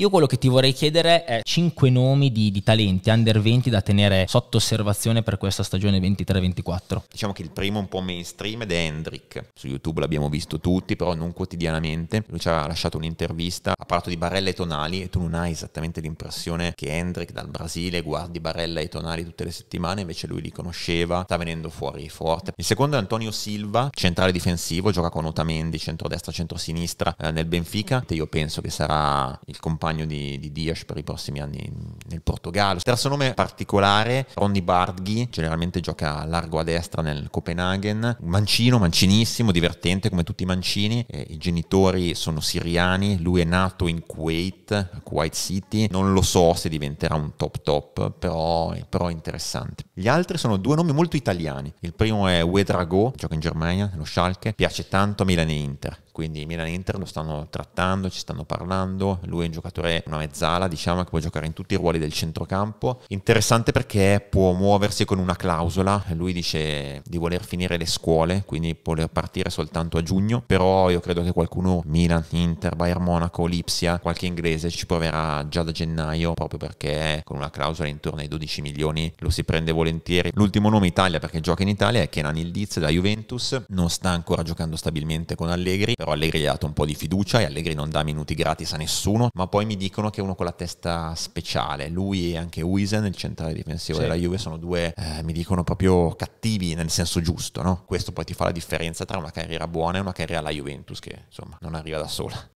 Io quello che ti vorrei chiedere è 5 nomi di, di talenti under 20 da tenere sotto osservazione per questa stagione 23-24. Diciamo che il primo un po' mainstream ed è Hendrick. Su YouTube l'abbiamo visto tutti, però non quotidianamente. Lui ci ha lasciato un'intervista, ha parlato di Barella e Tonali e tu non hai esattamente l'impressione che Hendrick dal Brasile guardi Barella e Tonali tutte le settimane, invece lui li conosceva, sta venendo fuori forte. Il secondo è Antonio Silva, centrale difensivo, gioca con Otamendi, centrodestra, centrosinistra eh, nel Benfica. Io penso che sarà il compagno compagno di, di Dias per i prossimi anni nel Portogallo. Terzo nome particolare, Ronny Bardghi, generalmente gioca a largo a destra nel Copenaghen, mancino, mancinissimo, divertente come tutti i mancini, eh, i genitori sono siriani, lui è nato in Kuwait, a Kuwait City, non lo so se diventerà un top top, però, però interessante. Gli altri sono due nomi molto italiani, il primo è Uedrago, gioca in Germania, lo Schalke, piace tanto a Milan e Inter quindi Milan Inter lo stanno trattando, ci stanno parlando, lui è un giocatore, una mezzala diciamo che può giocare in tutti i ruoli del centrocampo, interessante perché può muoversi con una clausola, lui dice di voler finire le scuole, quindi voler partire soltanto a giugno, però io credo che qualcuno, Milan, Inter, Bayern Monaco, Lipsia, qualche inglese ci proverà già da gennaio proprio perché con una clausola intorno ai 12 milioni lo si prende volentieri. L'ultimo nome Italia perché gioca in Italia è Kenan Ildiz da Juventus, non sta ancora giocando stabilmente con Allegri, però però Allegri gli ha dato un po' di fiducia e Allegri non dà minuti gratis a nessuno, ma poi mi dicono che è uno con la testa speciale, lui e anche Wisen, il centrale difensivo sì. della Juve, sono due, eh, mi dicono proprio cattivi nel senso giusto, no? Questo poi ti fa la differenza tra una carriera buona e una carriera alla Juventus che insomma non arriva da sola.